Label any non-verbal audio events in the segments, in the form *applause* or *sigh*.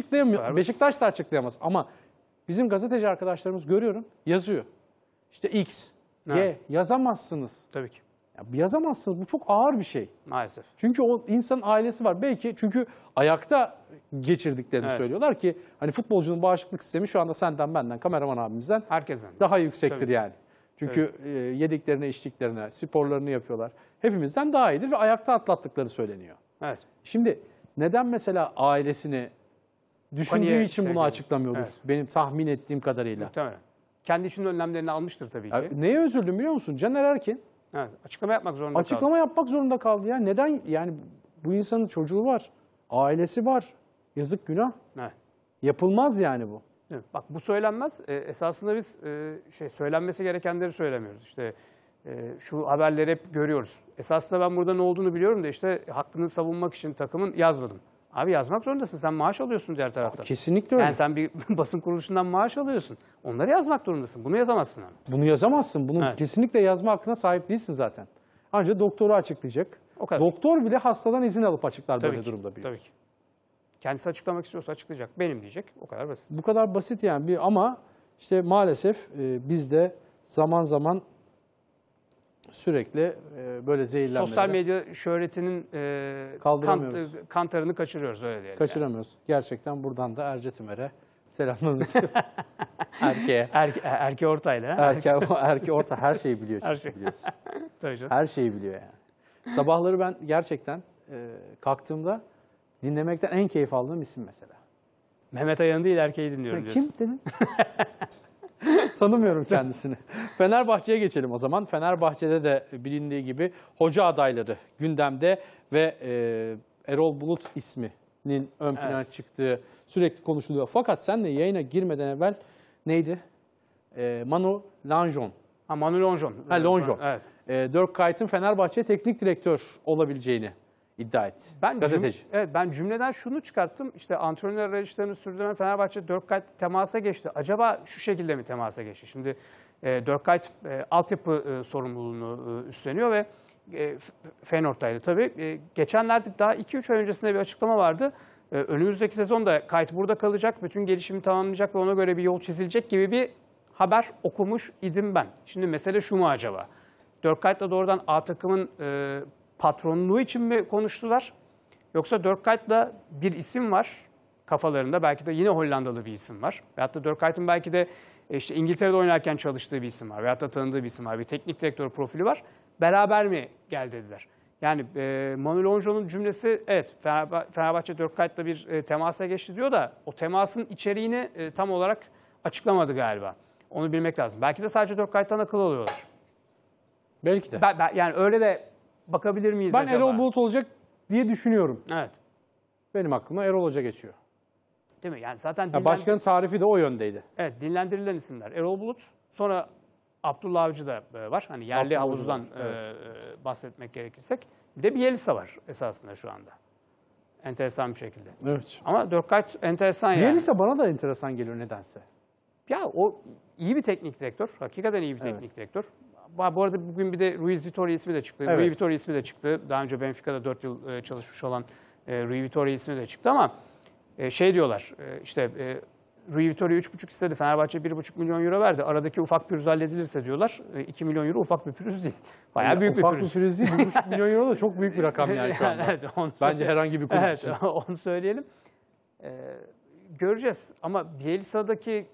açıklayamıyor. Serbest. Beşiktaş da açıklayamaz ama bizim gazeteci arkadaşlarımız görüyorum yazıyor. İşte X, Y yazamazsınız. Tabii ki. Ya yazamazsınız. Bu çok ağır bir şey. Maalesef. Çünkü o insanın ailesi var. Belki çünkü ayakta geçirdiklerini evet. söylüyorlar ki hani futbolcunun bağışıklık sistemi şu anda senden benden kameraman abimizden herkesten daha yüksektir Tabii. yani. Çünkü evet. E, yediklerine, içtiklerine, sporlarını yapıyorlar. Hepimizden daha iyidir ve ayakta atlattıkları söyleniyor. Evet. Şimdi neden mesela ailesini düşündüğü Kariyer için bunu sergiledi. açıklamıyordur. Evet. Benim tahmin ettiğim kadarıyla. Muhtemelen. Kendi için önlemlerini almıştır tabii ki. Ya, neye üzüldüm biliyor musun? Caner Erkin Evet, açıklama yapmak zorunda açıklama kaldı. yapmak zorunda kaldı ya. Neden? Yani bu insanın çocuğu var, ailesi var. Yazık günah. Evet. Yapılmaz yani bu. Evet. Bak bu söylenmez. E, esasında biz e, şey söylenmesi gerekenleri söylemiyoruz. İşte e, şu haberleri hep görüyoruz. Esasında ben burada ne olduğunu biliyorum da işte hakkını savunmak için takımın yazmadım. Abi yazmak zorundasın. Sen maaş alıyorsun diğer taraftan. Kesinlikle öyle. Yani sen bir *laughs* basın kuruluşundan maaş alıyorsun. Onları yazmak zorundasın. Bunu yazamazsın. Abi. Bunu yazamazsın. Bunu evet. kesinlikle yazma hakkına sahip değilsin zaten. Ancak doktoru açıklayacak. O kadar. Doktor bile hastadan izin alıp açıklar Tabii böyle ki. durumda biliyorsun. Tabii ki. Kendisi açıklamak istiyorsa açıklayacak. Benim diyecek. O kadar basit. Bu kadar basit yani. Bir, ama işte maalesef e, bizde zaman zaman sürekli e, böyle zehirlenmeleri... Sosyal medya şöhretinin e, Kaldıramıyoruz. kant, kantarını kaçırıyoruz öyle diyelim. Kaçıramıyoruz. Yani. Gerçekten buradan da Erce Tümer'e selamlarımızı *laughs* erkeğe. Erke, erke ortayla. Erke, erke orta her şeyi biliyor çünkü her şey. biliyorsun. *laughs* Tabii canım. Her şeyi biliyor yani. Sabahları ben gerçekten e, kalktığımda dinlemekten en keyif aldığım isim mesela. Mehmet Ayan değil Erkeyi dinliyorum ben, diyorsun. Kim dedin? *laughs* *laughs* Tanımıyorum kendisini. Fenerbahçe'ye geçelim o zaman. Fenerbahçe'de de bilindiği gibi hoca adayları gündemde ve e, Erol Bulut isminin ön plana evet. çıktığı sürekli konuşuluyor. Fakat senle yayına girmeden evvel neydi? E, Manu Lanjon. Ha Manu Lonjon. Ha Lonjon. Evet. E, Dirk Kuyt'ın Fenerbahçe teknik direktör olabileceğini iddia etti. Ben Gazeteci. Cüm, evet, ben cümleden şunu çıkarttım. İşte antrenör arayışlarını sürdüren Fenerbahçe kat temasa geçti. Acaba şu şekilde mi temasa geçti? Şimdi e, kat e, altyapı e, sorumluluğunu e, üstleniyor ve e, Feyenoord'daydı tabii. E, geçenlerde daha 2-3 ay öncesinde bir açıklama vardı. E, önümüzdeki sezon da Kayt burada kalacak, bütün gelişimi tamamlayacak ve ona göre bir yol çizilecek gibi bir haber okumuş idim ben. Şimdi mesele şu mu acaba? Dörkkayt'la doğrudan A takımın e, patronluğu için mi konuştular? Yoksa Dörkayt'la bir isim var kafalarında. Belki de yine Hollandalı bir isim var. Veyahut da Dörkayt'ın belki de e, işte İngiltere'de oynarken çalıştığı bir isim var. Veyahut da tanıdığı bir isim var. Bir teknik direktör profili var. Beraber mi gel dediler. Yani e, Manuel Onjo'nun cümlesi evet Fenerbahçe, Fenerbahçe Dörkayt'la bir e, temasa geçti diyor da o temasın içeriğini e, tam olarak açıklamadı galiba. Onu bilmek lazım. Belki de sadece Dörkayt'tan akıl alıyorlar. Belki de. Ben, ben, yani öyle de bakabilir miyiz ben acaba? Ben Erol Bulut olacak diye düşünüyorum. Evet. Benim aklıma Erol Hoca geçiyor. Değil mi? Yani zaten dinlendir... başkanın tarifi de o yöndeydi. Evet, dinlendirilen isimler. Erol Bulut, sonra Abdullah Avcı da e, var. Hani yerli Abdullah havuzdan var, e, evet. e, bahsetmek gerekirsek. Bir de Bielsa var esasında şu anda. Enteresan bir şekilde. Evet. Ama Dörkkaç enteresan Bielsa yani. Bielsa bana da enteresan geliyor nedense. Ya o iyi bir teknik direktör. Hakikaten iyi bir teknik evet. direktör. Bu arada bugün bir de Ruiz Vitoria ismi de çıktı. Evet. Rui Vitori ismi de çıktı. Daha önce Benfica'da 4 yıl e, çalışmış olan e, Ruiz Vitoria ismi de çıktı ama e, şey diyorlar işte Rui Vitori 3,5 istedi. Fenerbahçe 1,5 milyon euro verdi. Aradaki ufak pürüz halledilirse diyorlar 2 milyon euro ufak bir pürüz değil. Bayağı yani büyük bir pürüz. Ufak bir pürüz değil. 1,5 milyon euro da çok büyük bir rakam yani şu anda. *laughs* evet, onu Bence herhangi bir kulüp evet, *laughs* onu söyleyelim. Ee, göreceğiz ama Bielsa'daki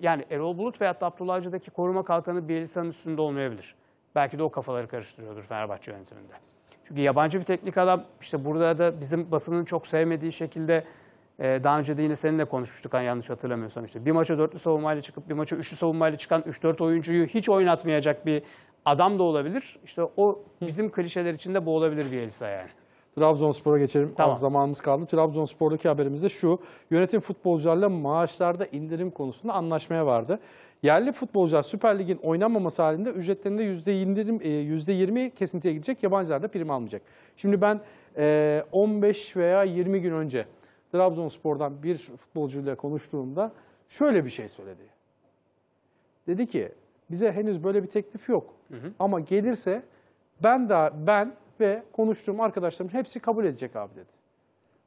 yani Erol Bulut veyahut da Abdullah Avcı'daki koruma kalkanı bir Bielsa'nın üstünde olmayabilir. Belki de o kafaları karıştırıyordur Fenerbahçe yönetiminde. Çünkü yabancı bir teknik adam işte burada da bizim basının çok sevmediği şekilde e, daha önce de yine seninle konuşmuştuk hani yanlış hatırlamıyorsam işte. Bir maça dörtlü savunmayla çıkıp bir maça üçlü savunmayla çıkan 3-4 oyuncuyu hiç oynatmayacak bir adam da olabilir. İşte o bizim klişeler içinde bu olabilir bir Bielsa yani. Trabzonspor'a geçelim. Tamam. Az zamanımız kaldı. Trabzonspor'daki haberimiz de şu. Yönetim futbolcularla maaşlarda indirim konusunda anlaşmaya vardı. Yerli futbolcular Süper Lig'in oynanmaması halinde ücretlerinde %20, %20 e, kesintiye gidecek. Yabancılar da prim almayacak. Şimdi ben 15 e, veya 20 gün önce Trabzonspor'dan bir futbolcuyla konuştuğumda şöyle bir şey söyledi. Dedi ki bize henüz böyle bir teklif yok. Hı hı. Ama gelirse ben daha ben ve konuştuğum arkadaşlarım hepsi kabul edecek abi dedi.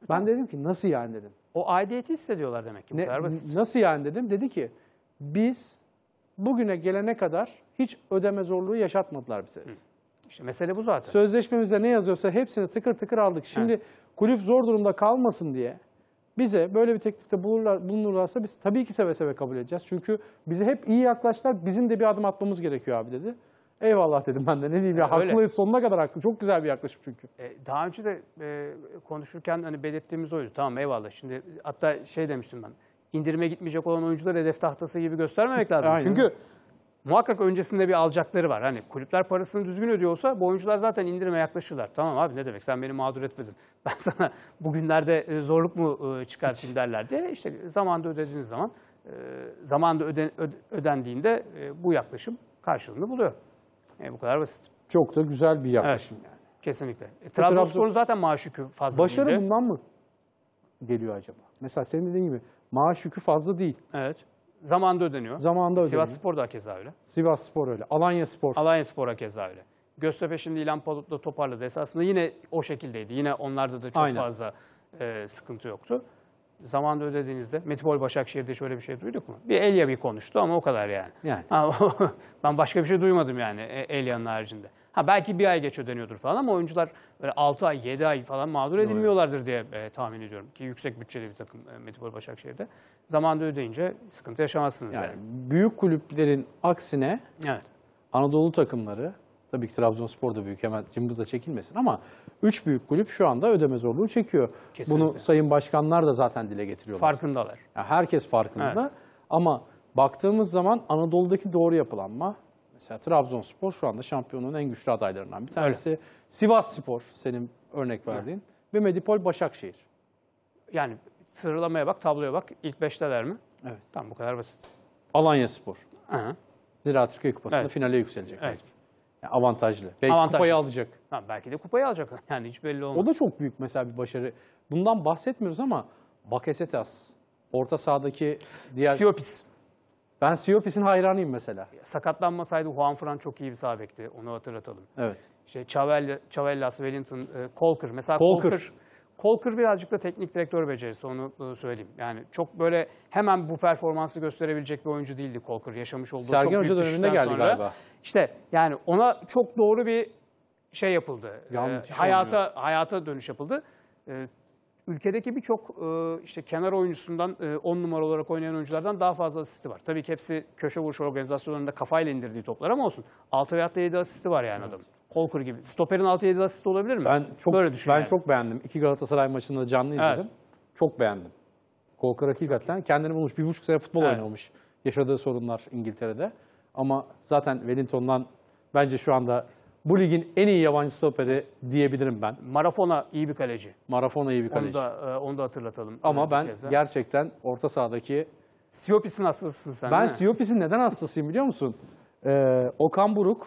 Ben dedim ki nasıl yani dedim. O aidiyeti hissediyorlar demek ki. Bu ne, kadar basit. Nasıl yani dedim. Dedi ki biz bugüne gelene kadar hiç ödeme zorluğu yaşatmadılar bize. Dedi. İşte mesele bu zaten. Sözleşmemizde ne yazıyorsa hepsini tıkır tıkır aldık. Şimdi evet. kulüp zor durumda kalmasın diye bize böyle bir teklifte bulurlar, bulunurlarsa biz tabii ki seve seve kabul edeceğiz. Çünkü bize hep iyi yaklaştılar. Bizim de bir adım atmamız gerekiyor abi dedi. Eyvallah dedim ben de ne diyeyim ya e, haklı sonuna kadar haklı. Çok güzel bir yaklaşım çünkü. E, daha önce de e, konuşurken hani belirttiğimiz oydu. Tamam eyvallah. Şimdi hatta şey demiştim ben. İndirime gitmeyecek olan oyuncuları hedef tahtası gibi göstermemek lazım. Çünkü muhakkak öncesinde bir alacakları var. Hani kulüpler parasını düzgün ödüyorsa bu oyuncular zaten indirime yaklaşırlar. Tamam abi ne demek sen beni mağdur etmedin. *laughs* Ben sana bugünlerde e, zorluk mu e, çıkartayım derler diye. İşte zamanda ödediğiniz zaman e, zamanda öden, ödendiğinde bu yaklaşım karşılığını buluyor. E, bu kadar basit. Çok da güzel bir yaklaşım. Evet, yani. Kesinlikle. E, Trabzonspor'un zaten maaş yükü fazla Başarı değildi. bundan mı geliyor acaba? Mesela senin dediğin gibi maaş yükü fazla değil. Evet. Zamanında ödeniyor. Zamanında ödeniyor. Sivas Spor da keza öyle. Sivas Spor öyle. Alanya Spor. Alanya Spor'a keza öyle. Göztepe şimdi İlhan Palut'la toparladı. Esasında yine o şekildeydi. Yine onlarda da çok Aynen. fazla e, sıkıntı yoktu zamanda ödediğinizde Metropol Başakşehir'de şöyle bir şey duyduk mu? Bir Elia bir konuştu ama o kadar yani. Yani. *laughs* ben başka bir şey duymadım yani e, Elia'nın haricinde. Ha belki bir ay geç ödeniyordur falan ama oyuncular böyle 6 ay, 7 ay falan mağdur edilmiyorlardır diye e, tahmin ediyorum. Ki yüksek bütçeli bir takım e, Metropol Başakşehir'de. Zamanında ödeyince sıkıntı yaşamazsınız yani. yani. Büyük kulüplerin aksine evet. Anadolu takımları Tabii ki Trabzonspor da büyük hemen cımbızla çekilmesin ama üç büyük kulüp şu anda ödeme zorluğu çekiyor. Kesinlikle. Bunu sayın başkanlar da zaten dile getiriyorlar. Farkındalar. Yani herkes farkında evet. ama baktığımız zaman Anadolu'daki doğru yapılanma mesela Trabzonspor şu anda şampiyonun en güçlü adaylarından bir tanesi. Öyle. Sivas Spor senin örnek verdiğin Hı. ve Medipol Başakşehir. Yani sıralamaya bak, tabloya bak. İlk beşteler mi? Evet. Tam bu kadar basit. Alanya Spor. Hı. Zira Türkiye Kupası'nda evet. finale yükselecek. Evet. Belki. Avantajlı. Belki Avantajlı. kupayı alacak. Ha, belki de kupayı alacak. *laughs* Yani hiç belli olmaz. O da çok büyük mesela bir başarı. Bundan bahsetmiyoruz ama Bakasetas, orta sahadaki diğer... Siopis. Ben Siopis'in hayranıyım mesela. Sakatlanmasaydı Juan Fran çok iyi bir sağ Onu hatırlatalım. Evet. İşte şey, Chavell, Chavellas, Wellington, Colker. E, mesela Colker, Colker Kolkır birazcık da teknik direktör becerisi onu e, söyleyeyim. Yani çok böyle hemen bu performansı gösterebilecek bir oyuncu değildi Kolkır. Yaşamış olduğu Sergen çok Hoca büyük döneminde geldi sonra, galiba. İşte yani ona çok doğru bir şey yapıldı. Yanlış e, hayata olmuyor. hayata dönüş yapıldı. E, ülkedeki birçok e, işte kenar oyuncusundan 10 e, numara olarak oynayan oyunculardan daha fazla asisti var. Tabii ki hepsi köşe vuruş organizasyonlarında kafayla indirdiği toplar ama olsun. 6 veyahut da 7 asisti var yani evet. adamın. Kolkur gibi. Stoper'in 6-7 asist olabilir mi? Ben çok, Böyle Ben yani. çok beğendim. İki Galatasaray maçında canlı izledim. Evet. Çok beğendim. Kolkur hakikaten kendini bulmuş. Bir buçuk sene futbol evet. oynamış. Yaşadığı sorunlar İngiltere'de. Ama zaten Wellington'dan bence şu anda bu ligin en iyi yabancı stoperi diyebilirim ben. Marafona iyi bir kaleci. Marafona iyi bir kaleci. Onu da, e, onu da hatırlatalım. E, Ama ben kez, gerçekten orta sahadaki... Siopis'in hastasısın sen Ben Siopis'in neden hastasıyım biliyor musun? Ee, Okan Buruk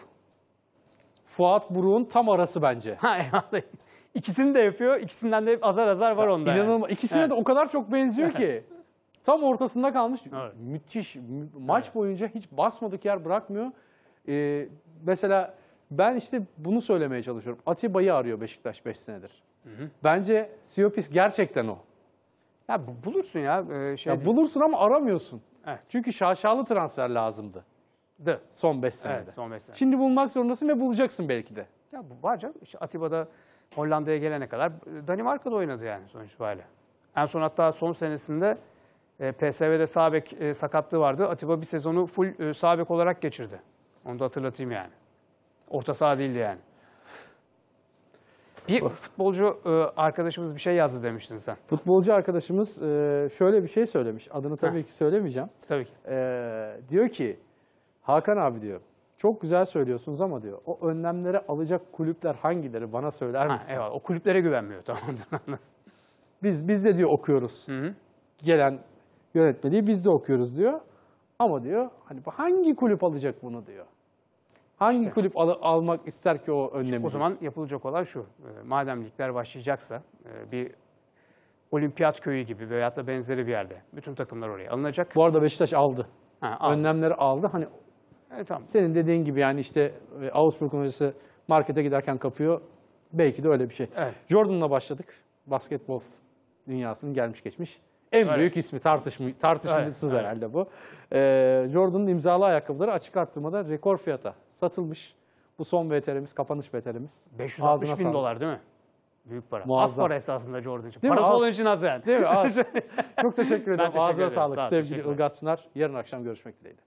Fuat Buruk'un tam arası bence. İkisini de yapıyor. ikisinden de azar azar var onda. İnanılmaz. Yani. İkisine evet. de o kadar çok benziyor ki. Tam ortasında kalmış. Evet. Müthiş. Maç evet. boyunca hiç basmadık yer bırakmıyor. Ee, mesela ben işte bunu söylemeye çalışıyorum. Atiba'yı arıyor Beşiktaş 5 senedir. Hı hı. Bence Siopis gerçekten o. Ya bulursun ya. E, şey ya bulursun ama aramıyorsun. Evet. Çünkü şaşalı transfer lazımdı de. Son 5 senede. Evet, son 5 senede. Şimdi bulmak zorundasın ve bulacaksın belki de. Ya bu var canım. İşte Atiba'da Hollanda'ya gelene kadar e, Danimarka'da oynadı yani sonuç itibariyle. En son hatta son senesinde e, PSV'de sağ e, sakatlığı vardı. Atiba bir sezonu full e, olarak geçirdi. Onu da hatırlatayım yani. Orta saha değildi yani. Bir futbolcu arkadaşımız bir şey yazdı demiştin sen. Futbolcu arkadaşımız şöyle bir şey söylemiş. Adını tabii Heh. ki söylemeyeceğim. Tabii ki. E, diyor ki Hakan abi diyor. Çok güzel söylüyorsunuz ama diyor o önlemleri alacak kulüpler hangileri bana söyler misin? evet, o kulüplere güvenmiyor *laughs* tamamdır. anlasın. Biz biz de diyor okuyoruz. Hı hı. Gelen yönetmeliği biz de okuyoruz diyor. Ama diyor hani bu hangi kulüp alacak bunu diyor. Hangi kulüp al- almak ister ki o önlemi? O zaman yapılacak olan şu. e, Madem ligler başlayacaksa e, bir olimpiyat köyü gibi veyahut da benzeri bir yerde bütün takımlar oraya alınacak. bu arada Beşiktaş aldı. Ha, al. Önlemleri aldı. Hani yani tamam. Senin dediğin gibi yani işte e, Augsburg Üniversitesi markete giderken kapıyor. Belki de öyle bir şey. Evet. Jordan'la başladık. Basketbol dünyasının gelmiş geçmiş. En evet. büyük ismi tartışma, tartışmasız evet. herhalde bu. Ee, Jordan'ın imzalı ayakkabıları açık arttırmada rekor fiyata satılmış. Bu son VTR'miz, kapanış VTR'miz. 560 Ağzına bin sağlık. dolar değil mi? Büyük para. Muazzam. Az para esasında Jordan için. Parası mi? olan için az yani. Değil mi? Az. *laughs* Çok teşekkür ederim. Ağzına sağlık Sağ sevgili Ilgaz Çınar. Yarın akşam görüşmek dileğiyle.